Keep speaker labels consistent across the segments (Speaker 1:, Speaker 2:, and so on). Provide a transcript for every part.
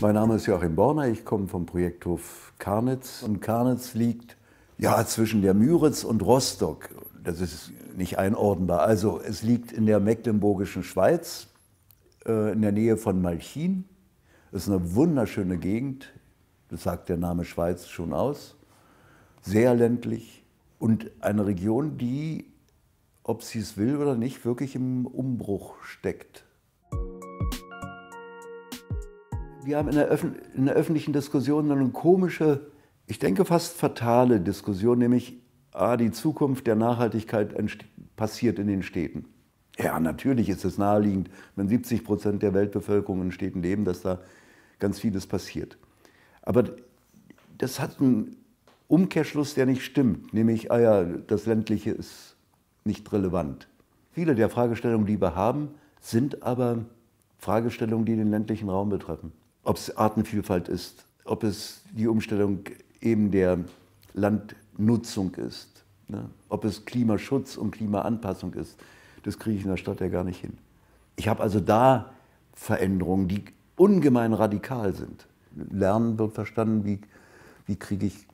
Speaker 1: Mein Name ist Joachim Borner, ich komme vom Projekthof Karnitz. Und Karnitz liegt ja zwischen der Müritz und Rostock. Das ist nicht einordnbar. Also es liegt in der mecklenburgischen Schweiz, äh, in der Nähe von Malchin. Das ist eine wunderschöne Gegend, das sagt der Name Schweiz schon aus. Sehr ländlich und eine Region, die, ob sie es will oder nicht, wirklich im Umbruch steckt. wir haben in der, in der, öffentlichen Diskussion eine komische, ich denke fast fatale Diskussion, nämlich ah, die Zukunft der Nachhaltigkeit passiert in den Städten. Ja, natürlich ist es naheliegend, wenn 70 Prozent der Weltbevölkerung in Städten leben, dass da ganz vieles passiert. Aber das hat einen Umkehrschluss, der nicht stimmt, nämlich, ah ja, das Ländliche ist nicht relevant. Viele der Fragestellungen, die wir haben, sind aber Fragestellungen, die den ländlichen Raum betreffen ob es Artenvielfalt ist, ob es die Umstellung eben der Landnutzung ist, ne? ob es Klimaschutz und Klimaanpassung ist, das kriege ich in der Stadt ja gar nicht hin. Ich habe also da Veränderungen, die ungemein radikal sind. Lernen wird verstanden, wie, wie kriege ich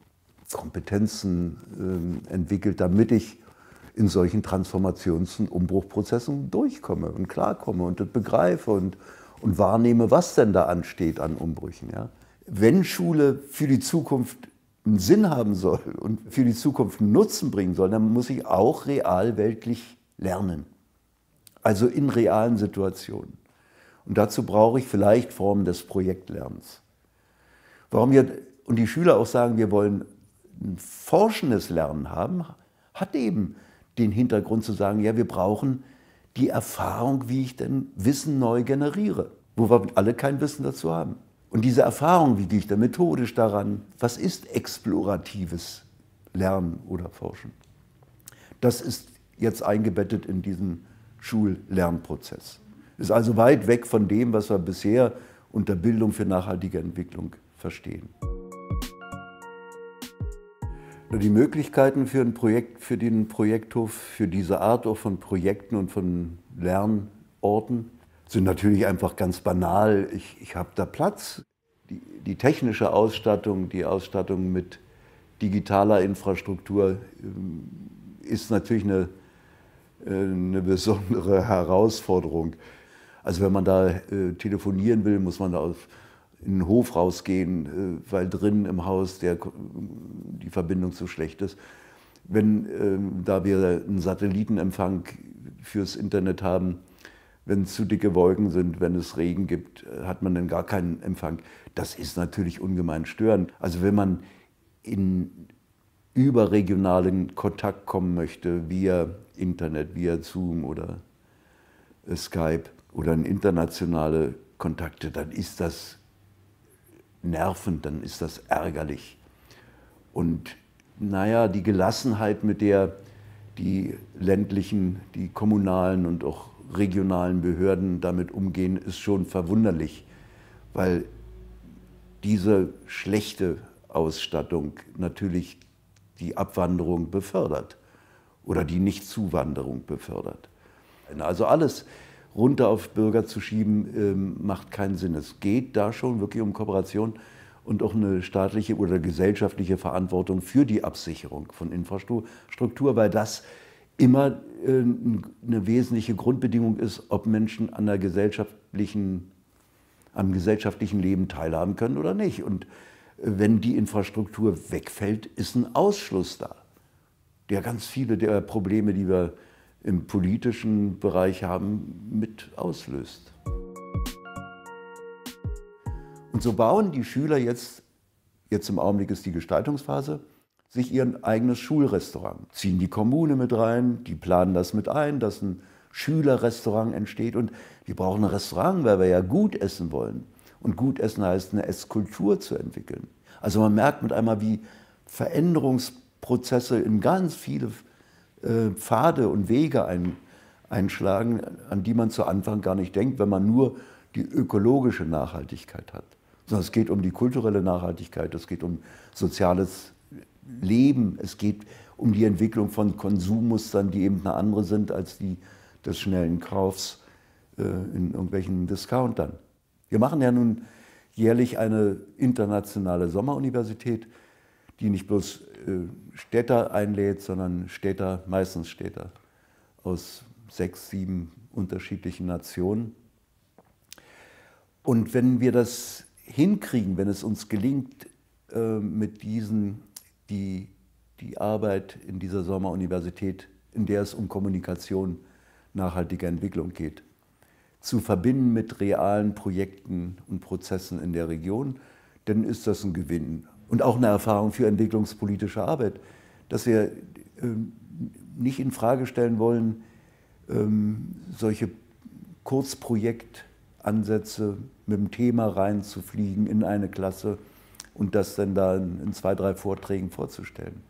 Speaker 1: Kompetenzen ähm, entwickelt, damit ich in solchen Transformations- und Umbruchprozessen durchkomme und klarkomme und das begreife und und wahrnehme, was denn da ansteht an Umbrüchen. Ja? Wenn Schule für die Zukunft einen Sinn haben soll und für die Zukunft einen Nutzen bringen soll, dann muss ich auch realweltlich lernen. Also in realen Situationen. Und dazu brauche ich vielleicht Formen des Projektlernens. Warum wir und die Schüler auch sagen, wir wollen ein forschendes Lernen haben, hat eben den Hintergrund zu sagen, ja, wir brauchen die Erfahrung, wie ich denn Wissen neu generiere, wo wir alle kein Wissen dazu haben. Und diese Erfahrung, wie gehe ich da methodisch daran? Was ist exploratives Lernen oder Forschen? Das ist jetzt eingebettet in diesen Schullernprozess. Ist also weit weg von dem, was wir bisher unter Bildung für nachhaltige Entwicklung verstehen die Möglichkeiten für, ein Projekt, für den Projekthof, für diese Art auch von Projekten und von Lernorten sind natürlich einfach ganz banal. Ich, ich habe da Platz. Die, die technische Ausstattung, die Ausstattung mit digitaler Infrastruktur ähm, ist natürlich eine, äh, eine besondere Herausforderung. Also wenn man da äh, telefonieren will, muss man da auf in den Hof rausgehen, äh, weil drinnen im Haus der, die Verbindung so schlecht ist. Wenn, ähm, da wir einen Satellitenempfang fürs Internet haben, wenn es zu dicke Wolken sind, wenn es Regen gibt, äh, hat man dann gar keinen Empfang. Das ist natürlich ungemein störend. Also wenn man in überregionalen Kontakt kommen möchte, via Internet, via Zoom oder äh, Skype oder in internationale Kontakte, dann ist das nerven, dann ist das ärgerlich. Und naja, die Gelassenheit, mit der die ländlichen, die kommunalen und auch regionalen Behörden damit umgehen, ist schon verwunderlich, weil diese schlechte Ausstattung natürlich die Abwanderung befördert oder die Nichtzuwanderung befördert. Also alles, runter auf Bürger zu schieben, ähm, macht keinen Sinn. Es geht da schon wirklich um Kooperation und auch eine staatliche oder gesellschaftliche Verantwortung für die Absicherung von Infrastruktur, weil das immer äh, eine wesentliche Grundbedingung ist, ob Menschen an der gesellschaftlichen, am gesellschaftlichen Leben teilhaben können oder nicht. Und äh, wenn die Infrastruktur wegfällt, ist ein Ausschluss da, der ganz viele der Probleme, die wir im politischen Bereich haben, mit auslöst. Und so bauen die Schüler jetzt, jetzt im Augenblick ist die Gestaltungsphase, sich ihr eigenes Schulrestaurant, ziehen die Kommune mit rein, die planen das mit ein, dass ein Schülerrestaurant entsteht. Und wir brauchen ein Restaurant, weil wir ja gut essen wollen. Und gut essen heißt, eine Esskultur zu entwickeln. Also man merkt mit einmal, wie Veränderungsprozesse in ganz viele äh, Pfade und Wege ein, einschlagen, an die man zu Anfang gar nicht denkt, wenn man nur die ökologische Nachhaltigkeit hat. Sondern es geht um die kulturelle Nachhaltigkeit, es geht um soziales Leben, es geht um die Entwicklung von Konsummustern, die eben eine andere sind als die des schnellen Kaufs äh, in irgendwelchen Discountern. Wir machen ja nun jährlich eine internationale Sommeruniversität, die nicht bloß äh, Städter einlädt, sondern Städter, meistens Städter aus sechs, sieben unterschiedlichen Nationen. Und wenn wir das hinkriegen, wenn es uns gelingt, äh, mit diesen die, die Arbeit in dieser Sommeruniversität, in der es um Kommunikation nachhaltiger Entwicklung geht, zu verbinden mit realen Projekten und Prozessen in der Region, dann ist das ein Gewinn und auch eine Erfahrung für entwicklungspolitische Arbeit, dass wir ähm, nicht in Frage stellen wollen, ähm, solche Kurzprojektansätze mit dem Thema reinzufliegen in eine Klasse und das dann da in, zwei, drei Vorträgen vorzustellen.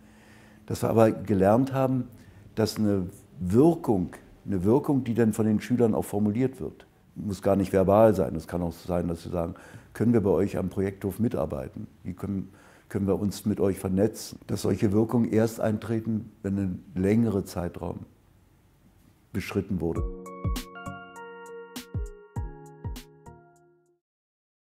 Speaker 1: Dass wir aber gelernt haben, dass eine Wirkung, eine Wirkung, die dann von den Schülern auch formuliert wird, muss gar nicht verbal sein. Es kann auch sein, dass sie sagen, können wir bei euch am Projekthof mitarbeiten? Die können können wir uns mit euch vernetzen, dass solche Wirkungen erst eintreten, wenn ein längerer Zeitraum beschritten wurde.